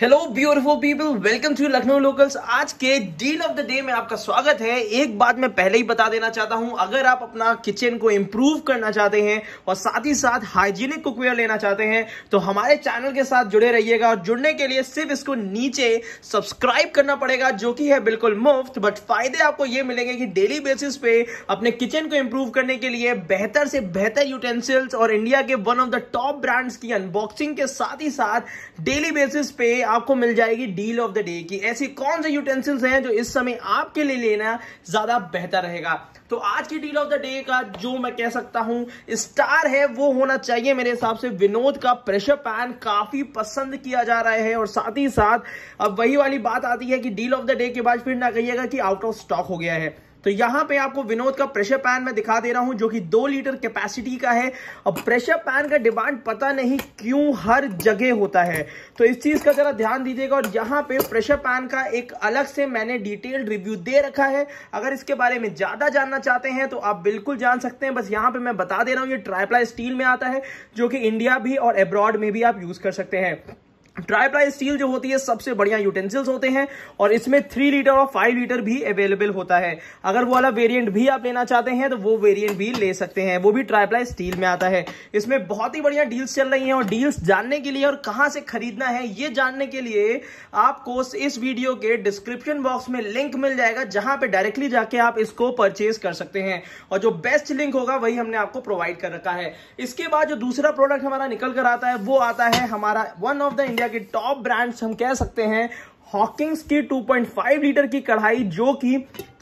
hello beautiful people welcome to Lucknow locals आज के deal of the day में आपका स्वागत है एक बात मैं पहले ही बता देना चाहता हूं अगर आप अपना किचन को इम्प्रूव करना चाहते हैं और साथ ही साथ हाइजीनिक कुकवेयर लेना चाहते हैं तो हमारे चैनल के साथ जुड़े रहिएगा और जुड़ने के लिए सिर्फ इसको नीचे सब्सक्राइब करना पड़ेगा जो कि है बिल्कुल मुफ्त बट फायदे आपको ये मिलेंगे कि डेली बेसिस पे अपने किचन को इम्प्रूव करने के लिए बेहतर से बेहतर यूटेंसिल्स और इंडिया के one of the top brands की अनबॉक्सिंग के साथ ही साथ डेली बेसिस पे आपको मिल जाएगी डील ऑफ द डे की ऐसी कौन से यूटेंसिल्स हैं जो इस समय आपके लिए लेना ज्यादा बेहतर रहेगा तो आज की डील ऑफ द डे का जो मैं कह सकता हूं स्टार है वो होना चाहिए मेरे हिसाब से विनोद का प्रेशर पैन काफी पसंद किया जा रहा है और साथ ही साथ अब वही वाली बात आती है कि डील ऑफ द डे के बाद फिर ना कहिएगा कि आउट ऑफ स्टॉक हो गया है तो यहां पे आपको विनोद का प्रेशर पैन मैं दिखा दे रहा हूं जो कि दो लीटर कैपेसिटी का है और प्रेशर पैन का डिमांड पता नहीं क्यों हर जगह होता है तो इस चीज का जरा ध्यान दीजिएगा और यहां पे प्रेशर पैन का एक अलग से मैंने डिटेल्ड रिव्यू दे रखा है अगर इसके बारे में ज्यादा जानना चाहते हैं तो आप बिल्कुल जान सकते हैं बस यहां पर मैं बता दे रहा हूं ये ट्राइप्ला स्टील में आता है जो कि इंडिया भी और एब्रॉड में भी आप यूज कर सकते हैं ट्राई स्टील जो होती है सबसे बढ़िया यूटेंसिल्स होते हैं और इसमें थ्री लीटर और फाइव लीटर भी अवेलेबल होता है अगर वो वाला वेरिएंट भी आप लेना चाहते हैं तो वो वेरिएंट भी ले सकते हैं वो भी ट्राई प्लाई स्टील में आता है इसमें बहुत ही बढ़िया डील्स चल रही हैं और डील्स जानने के लिए और कहाँ से खरीदना है ये जानने के लिए आपको इस वीडियो के डिस्क्रिप्शन बॉक्स में लिंक मिल जाएगा जहां पर डायरेक्टली जाके आप इसको परचेज कर सकते हैं और जो बेस्ट लिंक होगा वही हमने आपको प्रोवाइड कर रखा है इसके बाद जो दूसरा प्रोडक्ट हमारा निकल कर आता है वो आता है हमारा one of the India India के टॉप ब्रांड्स हम कह सकते हैं हॉकिंग्स की 2.5 लीटर की कढ़ाई जो कि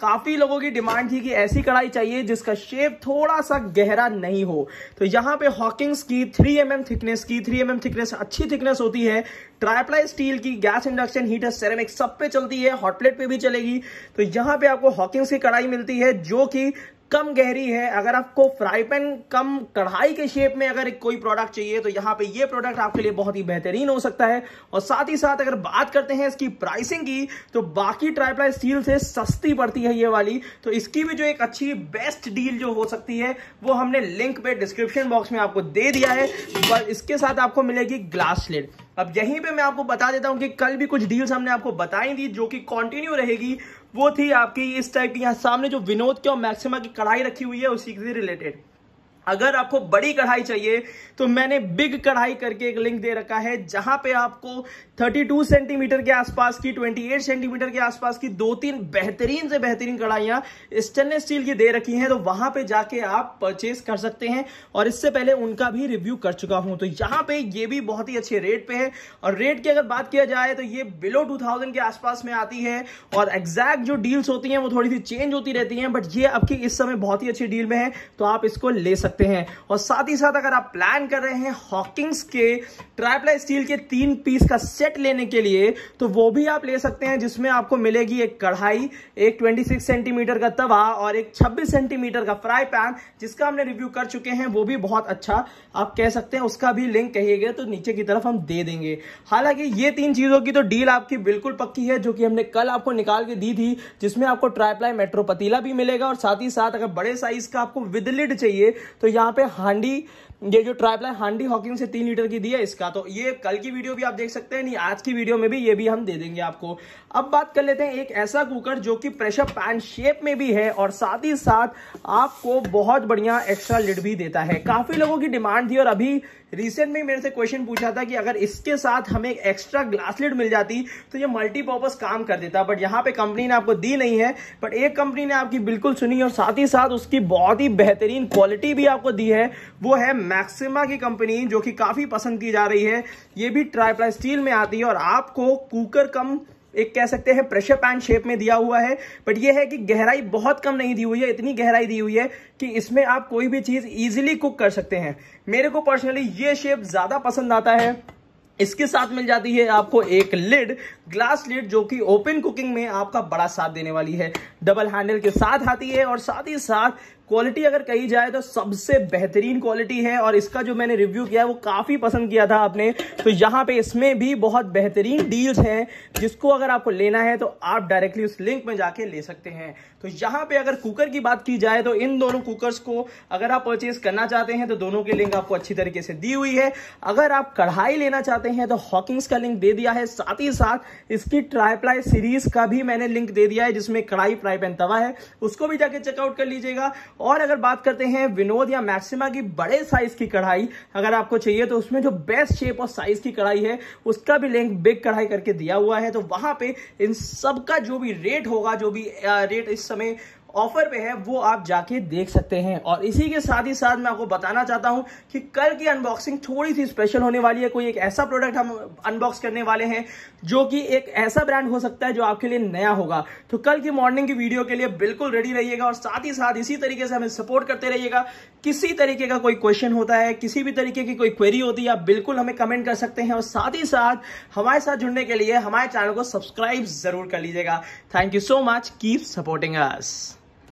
काफ़ी लोगों की डिमांड थी कि ऐसी कढ़ाई चाहिए जिसका शेप थोड़ा सा गहरा नहीं हो तो यहाँ पे हॉकिंग्स की 3 एम mm थिकनेस की 3 एम mm थिकनेस अच्छी थिकनेस होती है ट्राइप्लाई स्टील की गैस इंडक्शन हीटर सेरेमिक सब पे चलती है हॉटप्लेट पे भी चलेगी तो यहाँ पे आपको हॉकिंग्स की कढ़ाई मिलती है जो कि कम गहरी है अगर आपको फ्राई पैन कम कढ़ाई के शेप में अगर कोई प्रोडक्ट चाहिए तो यहाँ पे ये प्रोडक्ट आपके लिए बहुत ही बेहतरीन हो सकता है और साथ ही साथ अगर बात करते हैं इसकी प्राइसिंग की तो बाकी ट्राईप्लाई स्टील से सस्ती पड़ती है ये वाली तो इसकी भी जो एक अच्छी बेस्ट डील जो हो सकती है वो हमने लिंक पे डिस्क्रिप्शन बॉक्स में आपको दे दिया है इसके साथ आपको मिलेगी ग्लास स्लेट अब यहीं पे मैं आपको बता देता हूँ कि कल भी कुछ डील्स हमने आपको बताई थी जो कि कंटिन्यू रहेगी वो थी आपकी इस टाइप की यहाँ सामने जो विनोद के और मैक्सिमा की कढ़ाई रखी हुई है उसी से रिलेटेड अगर आपको बड़ी कढ़ाई चाहिए तो मैंने बिग कढ़ाई करके एक लिंक दे रखा है जहां पे आपको 32 सेंटीमीटर के आसपास की 28 सेंटीमीटर के आसपास की दो तीन बेहतरीन से बेहतरीन कढ़ाइयां स्टेनलेस स्टील की दे रखी हैं तो वहां पे जाके आप परचेज कर सकते हैं और इससे पहले उनका भी रिव्यू कर चुका हूं तो यहां पे ये भी बहुत ही अच्छे रेट पे है और रेट की अगर बात किया जाए तो ये बिलो टू के आसपास में आती है और एग्जैक्ट जो डील्स होती है वो थोड़ी सी चेंज होती रहती है बट ये आपकी इस समय बहुत ही अच्छी डील में है तो आप इसको ले सकते सकते हैं और साथ ही साथ अगर आप प्लान कर रहे हैं हॉकिंग्स के ट्राइप्लाई स्टील के तीन पीस का सेट लेने के लिए तो वो भी आप ले सकते हैं जिसमें आपको मिलेगी एक कढ़ाई एक 26 सेंटीमीटर का तवा और एक 26 सेंटीमीटर का फ्राई पैन जिसका हमने रिव्यू कर चुके हैं वो भी बहुत अच्छा आप कह सकते हैं उसका भी लिंक कहिएगा तो नीचे की तरफ हम दे देंगे हालांकि ये तीन चीज़ों की तो डील आपकी बिल्कुल पक्की है जो कि हमने कल आपको निकाल के दी थी जिसमें आपको ट्राईप्लाई मेट्रो पतीला भी मिलेगा और साथ ही साथ अगर बड़े साइज का आपको विदलिड लिड चाहिए तो यहाँ पे हांडी ये जो ट्राइपलाइन हांडी हॉकिंग से तीन लीटर की दी है इसका तो ये कल की वीडियो भी आप देख सकते हैं नहीं आज की वीडियो में भी ये भी हम दे देंगे आपको अब बात कर लेते हैं एक ऐसा कुकर जो कि प्रेशर पैन शेप में भी है और साथ ही साथ आपको बहुत बढ़िया एक्स्ट्रा लिड भी देता है काफी लोगों की डिमांड थी और अभी रिसेंट में मेरे से क्वेश्चन पूछा था कि अगर इसके साथ हमें एक एक्स्ट्रा ग्लास लिड मिल जाती तो ये मल्टीपर्पज काम कर देता बट यहाँ पे कंपनी ने आपको दी नहीं है बट एक कंपनी ने आपकी बिल्कुल सुनी और साथ ही साथ उसकी बहुत ही बेहतरीन क्वालिटी भी आपको दी है वो है मैक्सिमा की कंपनी जो कि काफ़ी पसंद की जा रही है ये भी ट्राईप्लाई स्टील में आती है और आपको कुकर कम एक कह सकते हैं प्रेशर पैन शेप में दिया हुआ है बट ये है कि गहराई बहुत कम नहीं दी हुई है इतनी गहराई दी हुई है कि इसमें आप कोई भी चीज़ इजिली कुक कर सकते हैं मेरे को पर्सनली ये शेप ज़्यादा पसंद आता है इसके साथ मिल जाती है आपको एक लिड ग्लास लिड जो कि ओपन कुकिंग में आपका बड़ा साथ देने वाली है डबल हैंडल के साथ आती है और साथ ही साथ क्वालिटी अगर कही जाए तो सबसे बेहतरीन क्वालिटी है और इसका जो मैंने रिव्यू किया है वो काफ़ी पसंद किया था आपने तो यहाँ पे इसमें भी बहुत बेहतरीन डील्स हैं जिसको अगर आपको लेना है तो आप डायरेक्टली उस लिंक में जाके ले सकते हैं तो यहाँ पे अगर कुकर की बात की जाए तो इन दोनों कुकर्स को अगर आप परचेज करना चाहते हैं तो दोनों की लिंक आपको अच्छी तरीके से दी हुई है अगर आप कढ़ाई लेना चाहते हैं तो हॉकिंग्स का लिंक दे दिया है साथ ही साथ इसकी ट्राईप्लाई सीरीज का भी मैंने लिंक दे दिया है जिसमें कढ़ाई फ्राई पैन तवा है उसको भी जाके चेकआउट कर लीजिएगा और अगर बात करते हैं विनोद या मैक्सिमा की बड़े साइज की कढ़ाई अगर आपको चाहिए तो उसमें जो बेस्ट शेप और साइज की कढ़ाई है उसका भी लिंक बिग कढ़ाई करके दिया हुआ है तो वहां पे इन सब का जो भी रेट होगा जो भी रेट इस समय ऑफर पे है वो आप जाके देख सकते हैं और इसी के साथ ही साथ मैं आपको बताना चाहता हूँ कि कल की अनबॉक्सिंग थोड़ी सी स्पेशल होने वाली है कोई एक ऐसा प्रोडक्ट हम अनबॉक्स करने वाले हैं जो कि एक ऐसा ब्रांड हो सकता है जो आपके लिए नया होगा तो कल की मॉर्निंग की वीडियो के लिए बिल्कुल रेडी रहिएगा और साथ ही साथ इसी तरीके से हमें सपोर्ट करते रहिएगा किसी तरीके का कोई क्वेश्चन होता है किसी भी तरीके की कोई क्वेरी होती है आप बिल्कुल हमें कमेंट कर सकते हैं और साथ ही साथ हमारे साथ जुड़ने के लिए हमारे चैनल को सब्सक्राइब जरूर कर लीजिएगा thank you so much keep supporting us